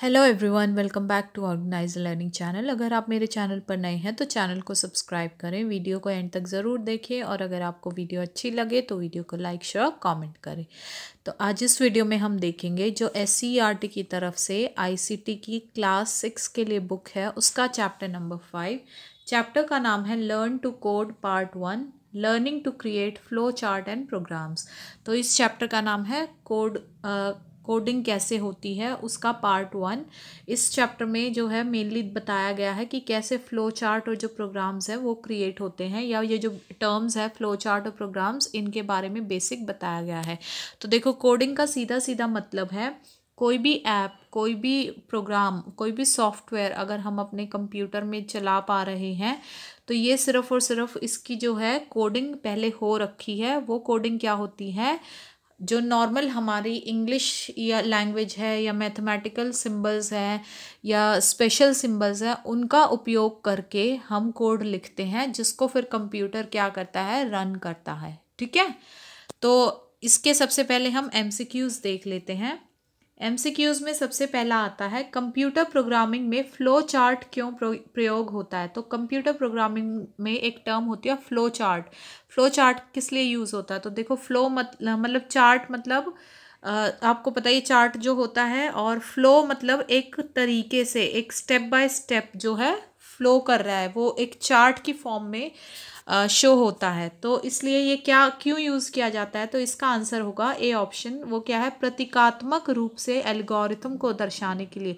hello everyone welcome back to organise learning channel अगर आप मेरे चैनल पर नए हैं तो चैनल को सब्सक्राइब करें वीडियो को एंड तक ज़रूर देखें और अगर आपको वीडियो अच्छी लगे तो वीडियो को लाइक शेयर कमेंट करें तो आज इस वीडियो में हम देखेंगे जो एस e e की तरफ से आई की क्लास सिक्स के लिए बुक है उसका चैप्टर नंबर फाइव चैप्टर का नाम है learn to code part one learning to create flow chart and programs तो इस चैप्टर का नाम है कोड कोडिंग कैसे होती है उसका पार्ट वन इस चैप्टर में जो है मेनली बताया गया है कि कैसे फ़्लो चार्ट और जो प्रोग्राम्स हैं वो क्रिएट होते हैं या ये जो टर्म्स है फ़्लो चार्ट और प्रोग्राम्स इनके बारे में बेसिक बताया गया है तो देखो कोडिंग का सीधा सीधा मतलब है कोई भी ऐप कोई भी प्रोग्राम कोई भी सॉफ्टवेयर अगर हम अपने कंप्यूटर में चला पा रहे हैं तो ये सिर्फ़ और सिर्फ इसकी जो है कोडिंग पहले हो रखी है वो कोडिंग क्या होती है जो नॉर्मल हमारी इंग्लिश या लैंग्वेज है या मैथमेटिकल सिंबल्स है या स्पेशल सिंबल्स है उनका उपयोग करके हम कोड लिखते हैं जिसको फिर कंप्यूटर क्या करता है रन करता है ठीक है तो इसके सबसे पहले हम एम देख लेते हैं एमसीक्यूज में सबसे पहला आता है कंप्यूटर प्रोग्रामिंग में फ्लो चार्ट क्यों प्रयोग होता है तो कंप्यूटर प्रोग्रामिंग में एक टर्म होती है फ्लो चार्ट फ्लो चार्ट किस लिए यूज़ होता है तो देखो फ्लो मत मतलब चार्ट मतलब आपको पता ही चार्ट जो होता है और फ्लो मतलब एक तरीके से एक स्टेप बाय स्टेप जो है फ्लो कर रहा है वो एक चार्ट की फॉर्म में शो होता है तो इसलिए ये क्या क्यों यूज़ किया जाता है तो इसका आंसर होगा ए ऑप्शन वो क्या है प्रतीकात्मक रूप से एल्गोरिथम को दर्शाने के लिए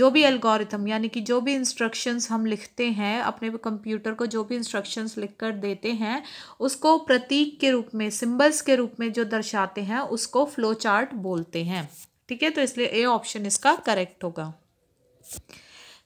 जो भी एल्गोरिथम यानी कि जो भी इंस्ट्रक्शंस हम लिखते हैं अपने कंप्यूटर को जो भी इंस्ट्रक्शंस लिख कर देते हैं उसको प्रतीक के रूप में सिम्बल्स के रूप में जो दर्शाते हैं उसको फ्लो चार्ट बोलते हैं ठीक है तो इसलिए ए ऑप्शन इसका करेक्ट होगा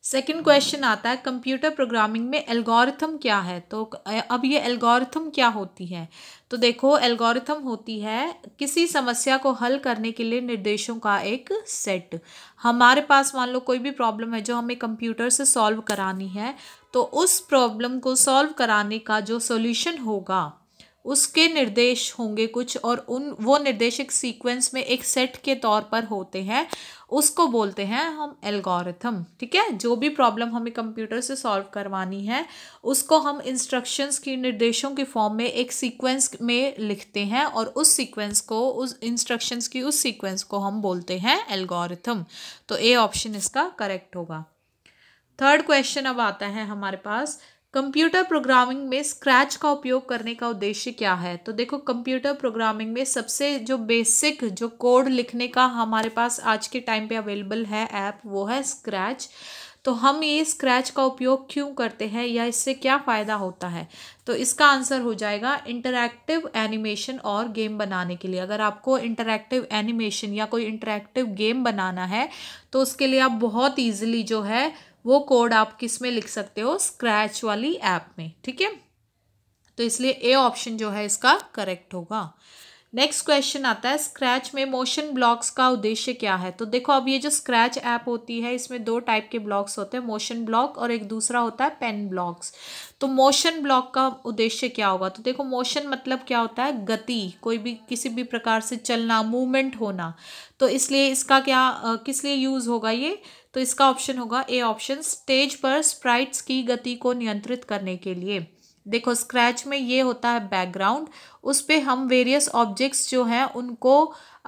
सेकंड क्वेश्चन आता है कंप्यूटर प्रोग्रामिंग में एल्गोरिथम क्या है तो अब ये एल्गोरिथम क्या होती है तो देखो एल्गोरिथम होती है किसी समस्या को हल करने के लिए निर्देशों का एक सेट हमारे पास मान लो कोई भी प्रॉब्लम है जो हमें कंप्यूटर से सॉल्व करानी है तो उस प्रॉब्लम को सॉल्व कराने का जो सॉल्यूशन होगा उसके निर्देश होंगे कुछ और उन वो निर्देश एक सीक्वेंस में एक सेट के तौर पर होते हैं उसको बोलते हैं हम एल्गोरिथम ठीक है जो भी प्रॉब्लम हमें कंप्यूटर से सॉल्व करवानी है उसको हम इंस्ट्रक्शंस की निर्देशों के फॉर्म में एक सीक्वेंस में लिखते हैं और उस सीक्वेंस को उस इंस्ट्रक्शंस की उस सीक्वेंस को हम बोलते हैं एल्गोरिथम तो ए ऑप्शन इसका करेक्ट होगा थर्ड क्वेश्चन अब आता है हमारे पास कंप्यूटर प्रोग्रामिंग में स्क्रैच का उपयोग करने का उद्देश्य क्या है तो देखो कंप्यूटर प्रोग्रामिंग में सबसे जो बेसिक जो कोड लिखने का हमारे पास आज के टाइम पे अवेलेबल है ऐप वो है स्क्रैच तो हम ये स्क्रैच का उपयोग क्यों करते हैं या इससे क्या फ़ायदा होता है तो इसका आंसर हो जाएगा इंटरैक्टिव एनिमेशन और गेम बनाने के लिए अगर आपको इंटरैक्टिव एनिमेशन या कोई इंटरैक्टिव गेम बनाना है तो उसके लिए आप बहुत ईजिली जो है वो कोड आप किस में लिख सकते हो स्क्रैच वाली ऐप में ठीक है तो इसलिए ए ऑप्शन जो है इसका करेक्ट होगा नेक्स्ट क्वेश्चन आता है स्क्रैच में मोशन ब्लॉक्स का उद्देश्य क्या है तो देखो अब ये जो स्क्रैच ऐप होती है इसमें दो टाइप के ब्लॉक्स होते हैं मोशन ब्लॉक और एक दूसरा होता है पेन ब्लॉक्स तो मोशन ब्लॉक का उद्देश्य क्या होगा तो देखो मोशन मतलब क्या होता है गति कोई भी किसी भी प्रकार से चलना मूवमेंट होना तो इसलिए इसका क्या किस लिए यूज़ होगा ये तो इसका ऑप्शन होगा ए ऑप्शन स्टेज पर स्प्राइट्स की गति को नियंत्रित करने के लिए देखो स्क्रैच में ये होता है बैकग्राउंड उस पर हम वेरियस ऑब्जेक्ट्स जो हैं उनको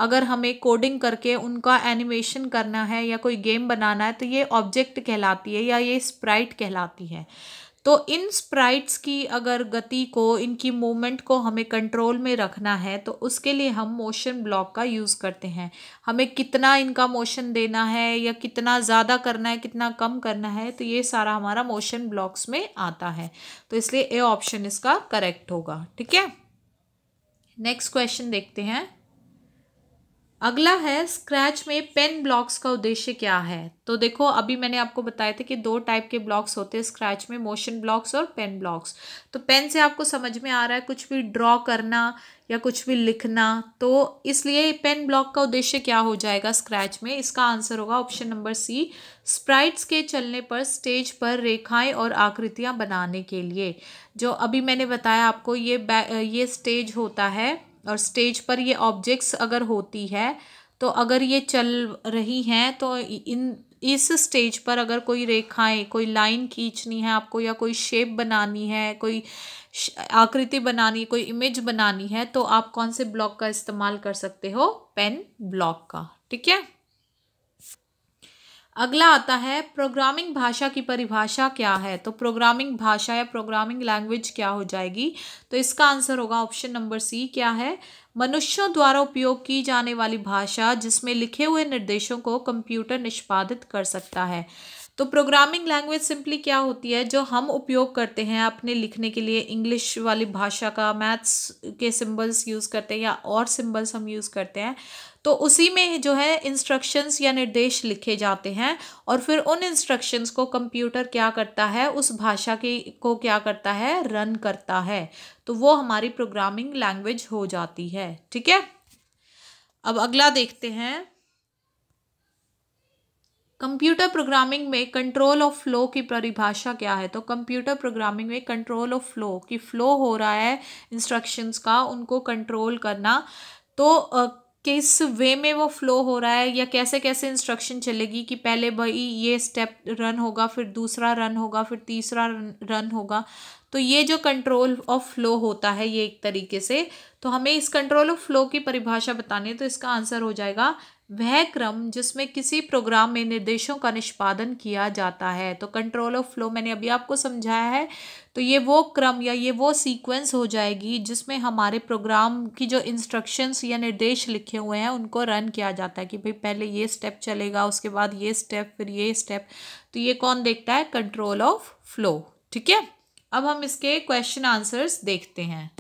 अगर हमें कोडिंग करके उनका एनिमेशन करना है या कोई गेम बनाना है तो ये ऑब्जेक्ट कहलाती है या ये स्प्राइट कहलाती है तो इन स्प्राइट्स की अगर गति को इनकी मूवमेंट को हमें कंट्रोल में रखना है तो उसके लिए हम मोशन ब्लॉक का यूज़ करते हैं हमें कितना इनका मोशन देना है या कितना ज़्यादा करना है कितना कम करना है तो ये सारा हमारा मोशन ब्लॉक्स में आता है तो इसलिए ए ऑप्शन इसका करेक्ट होगा ठीक है नेक्स्ट क्वेश्चन देखते हैं अगला है स्क्रैच में पेन ब्लॉक्स का उद्देश्य क्या है तो देखो अभी मैंने आपको बताया था कि दो टाइप के ब्लॉक्स होते हैं स्क्रैच में मोशन ब्लॉक्स और पेन ब्लॉक्स तो पेन से आपको समझ में आ रहा है कुछ भी ड्रॉ करना या कुछ भी लिखना तो इसलिए पेन ब्लॉक का उद्देश्य क्या हो जाएगा स्क्रैच में इसका आंसर होगा ऑप्शन नंबर सी स्प्राइट्स के चलने पर स्टेज पर रेखाएं और आकृतियां बनाने के लिए जो अभी मैंने बताया आपको ये ये स्टेज होता है और स्टेज पर ये ऑब्जेक्ट्स अगर होती है तो अगर ये चल रही हैं तो इन इस स्टेज पर अगर कोई रेखाएं कोई लाइन खींचनी है आपको या कोई शेप बनानी है कोई आकृति बनानी कोई इमेज बनानी है तो आप कौन से ब्लॉक का इस्तेमाल कर सकते हो पेन ब्लॉक का ठीक है अगला आता है प्रोग्रामिंग भाषा की परिभाषा क्या है तो प्रोग्रामिंग भाषा या प्रोग्रामिंग लैंग्वेज क्या हो जाएगी तो इसका आंसर होगा ऑप्शन नंबर सी क्या है मनुष्यों द्वारा उपयोग की जाने वाली भाषा जिसमें लिखे हुए निर्देशों को कंप्यूटर निष्पादित कर सकता है तो प्रोग्रामिंग लैंग्वेज सिंपली क्या होती है जो हम उपयोग करते हैं अपने लिखने के लिए इंग्लिश वाली भाषा का मैथ्स के सिंबल्स यूज़ करते हैं या और सिंबल्स हम यूज़ करते हैं तो उसी में जो है इंस्ट्रक्शंस या निर्देश लिखे जाते हैं और फिर उन इंस्ट्रक्शंस को कंप्यूटर क्या करता है उस भाषा की को क्या करता है रन करता है तो वो हमारी प्रोग्रामिंग लैंग्वेज हो जाती है ठीक है अब अगला देखते हैं कंप्यूटर प्रोग्रामिंग में कंट्रोल ऑफ फ्लो की परिभाषा क्या है तो कंप्यूटर प्रोग्रामिंग में कंट्रोल ऑफ फ्लो कि फ्लो हो रहा है इंस्ट्रक्शंस का उनको कंट्रोल करना तो किस वे में वो फ्लो हो रहा है या कैसे कैसे इंस्ट्रक्शन चलेगी कि पहले भाई ये स्टेप रन होगा फिर दूसरा रन होगा फिर तीसरा रन होगा तो ये जो कंट्रोल ऑफ फ्लो होता है ये एक तरीके से तो हमें इस कंट्रोल ऑफ फ्लो की परिभाषा बतानी है तो इसका आंसर हो जाएगा वह क्रम जिसमें किसी प्रोग्राम में निर्देशों का निष्पादन किया जाता है तो कंट्रोल ऑफ फ्लो मैंने अभी आपको समझाया है तो ये वो क्रम या ये वो सीक्वेंस हो जाएगी जिसमें हमारे प्रोग्राम की जो इंस्ट्रक्शंस या निर्देश लिखे हुए हैं उनको रन किया जाता है कि भाई पहले ये स्टेप चलेगा उसके बाद ये स्टेप फिर ये स्टेप तो ये कौन देखता है कंट्रोल ऑफ फ्लो ठीक है अब हम इसके क्वेश्चन आंसर्स देखते हैं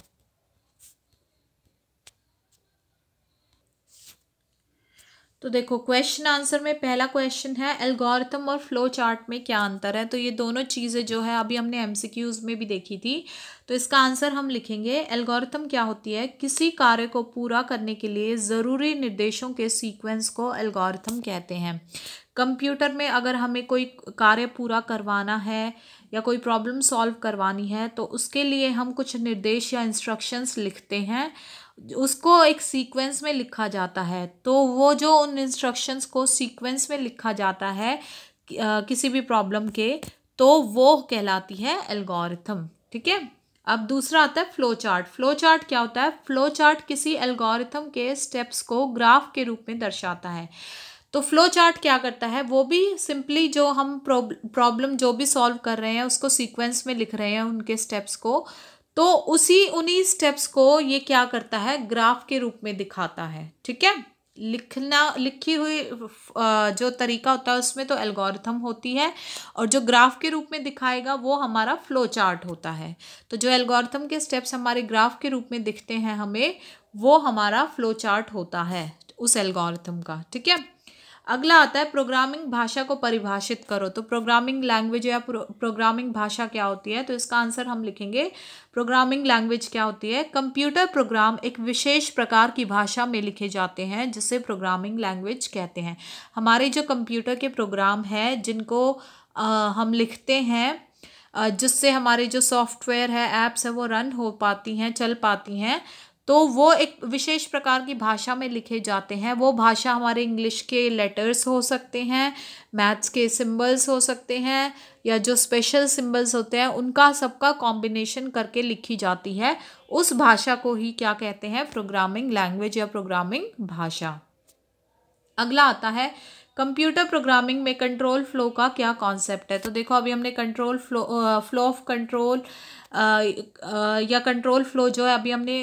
तो देखो क्वेश्चन आंसर में पहला क्वेश्चन है एल्गोरिथम और फ्लो चार्ट में क्या अंतर है तो ये दोनों चीज़ें जो है अभी हमने एमसीक्यूज में भी देखी थी तो इसका आंसर हम लिखेंगे एल्गोरिथम क्या होती है किसी कार्य को पूरा करने के लिए ज़रूरी निर्देशों के सीक्वेंस को एल्गोरिथम कहते हैं कंप्यूटर में अगर हमें कोई कार्य पूरा करवाना है या कोई प्रॉब्लम सॉल्व करवानी है तो उसके लिए हम कुछ निर्देश या इंस्ट्रक्शंस लिखते हैं उसको एक सीक्वेंस में लिखा जाता है तो वो जो उन इंस्ट्रक्शंस को सीक्वेंस में लिखा जाता है किसी भी प्रॉब्लम के तो वो कहलाती है एल्गोरिथम ठीक है अब दूसरा आता है फ्लो चार्ट फ्लो चार्ट क्या होता है फ्लो चार्ट किसी एल्गोरिथम के स्टेप्स को ग्राफ के रूप में दर्शाता है तो फ्लो चार्ट क्या करता है वो भी सिंपली जो हम प्रॉब्लम जो भी सॉल्व कर रहे हैं उसको सीक्वेंस में लिख रहे हैं उनके स्टेप्स को तो उसी उन्हीं स्टेप्स को ये क्या करता है ग्राफ के रूप में दिखाता है ठीक है लिखना लिखी हुई जो तरीका होता है उसमें तो एल्गोरिथम होती है और जो ग्राफ के रूप में दिखाएगा वो हमारा फ्लो चार्ट होता है तो जो एल्गोरिथम के स्टेप्स हमारे ग्राफ के रूप में दिखते हैं हमें वो हमारा फ्लो चार्ट होता है उस एल्गोरिथम का ठीक है अगला आता है प्रोग्रामिंग भाषा को परिभाषित करो तो प्रोग्रामिंग लैंग्वेज या प्रो, प्रोग्रामिंग भाषा क्या होती है तो इसका आंसर हम लिखेंगे प्रोग्रामिंग लैंग्वेज क्या होती है कंप्यूटर प्रोग्राम एक विशेष प्रकार की भाषा में लिखे जाते हैं जिसे प्रोग्रामिंग लैंग्वेज कहते हैं हमारे जो कंप्यूटर के प्रोग्राम हैं जिनको आ, हम लिखते हैं जिससे हमारे जो सॉफ्टवेयर है ऐप्स है वो रन हो पाती हैं चल पाती हैं तो वो एक विशेष प्रकार की भाषा में लिखे जाते हैं वो भाषा हमारे इंग्लिश के लेटर्स हो सकते हैं मैथ्स के सिंबल्स हो सकते हैं या जो स्पेशल सिंबल्स होते हैं उनका सबका कॉम्बिनेशन करके लिखी जाती है उस भाषा को ही क्या कहते हैं प्रोग्रामिंग लैंग्वेज या प्रोग्रामिंग भाषा अगला आता है कंप्यूटर प्रोग्रामिंग में कंट्रोल फ्लो का क्या कॉन्सेप्ट है तो देखो अभी हमने control flow flow of control या कंट्रोल फ्लो जो है अभी हमने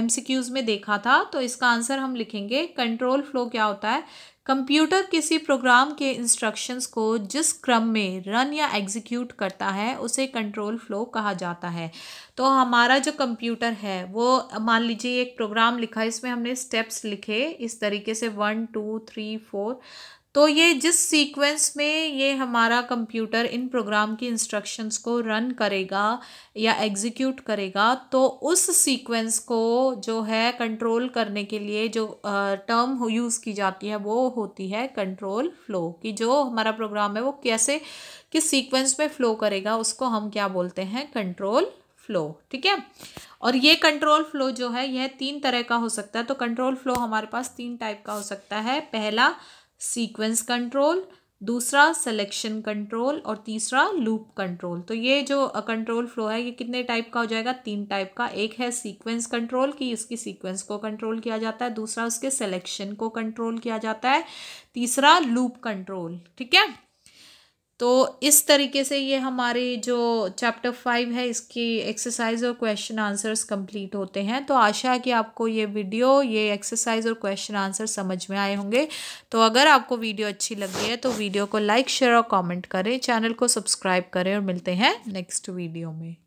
एम में देखा था तो इसका आंसर हम लिखेंगे कंट्रोल फ्लो क्या होता है कंप्यूटर किसी प्रोग्राम के इंस्ट्रक्शंस को जिस क्रम में रन या एग्जीक्यूट करता है उसे कंट्रोल फ्लो कहा जाता है तो हमारा जो कंप्यूटर है वो मान लीजिए एक प्रोग्राम लिखा है इसमें हमने स्टेप्स लिखे इस तरीके से वन टू थ्री फोर तो ये जिस सीक्वेंस में ये हमारा कंप्यूटर इन प्रोग्राम की इंस्ट्रक्शंस को रन करेगा या एग्जीक्यूट करेगा तो उस सीक्वेंस को जो है कंट्रोल करने के लिए जो टर्म यूज़ की जाती है वो होती है कंट्रोल फ्लो कि जो हमारा प्रोग्राम है वो कैसे किस सीक्वेंस में फ़्लो करेगा उसको हम क्या बोलते हैं कंट्रोल फ्लो ठीक है और ये कंट्रोल फ्लो जो है यह तीन तरह का हो सकता है तो कंट्रोल फ्लो हमारे पास तीन टाइप का हो सकता है पहला सीक्वेंस कंट्रोल दूसरा सिलेक्शन कंट्रोल और तीसरा लूप कंट्रोल तो ये जो कंट्रोल फ्लो है ये कितने टाइप का हो जाएगा तीन टाइप का एक है सीक्वेंस कंट्रोल कि उसकी सीक्वेंस को कंट्रोल किया जाता है दूसरा उसके सिलेक्शन को कंट्रोल किया जाता है तीसरा लूप कंट्रोल ठीक है तो इस तरीके से ये हमारे जो चैप्टर फाइव है इसकी एक्सरसाइज और क्वेश्चन आंसर्स कंप्लीट होते हैं तो आशा है कि आपको ये वीडियो ये एक्सरसाइज और क्वेश्चन आंसर समझ में आए होंगे तो अगर आपको वीडियो अच्छी लगी है तो वीडियो को लाइक शेयर और कमेंट करें चैनल को सब्सक्राइब करें और मिलते हैं नेक्स्ट वीडियो में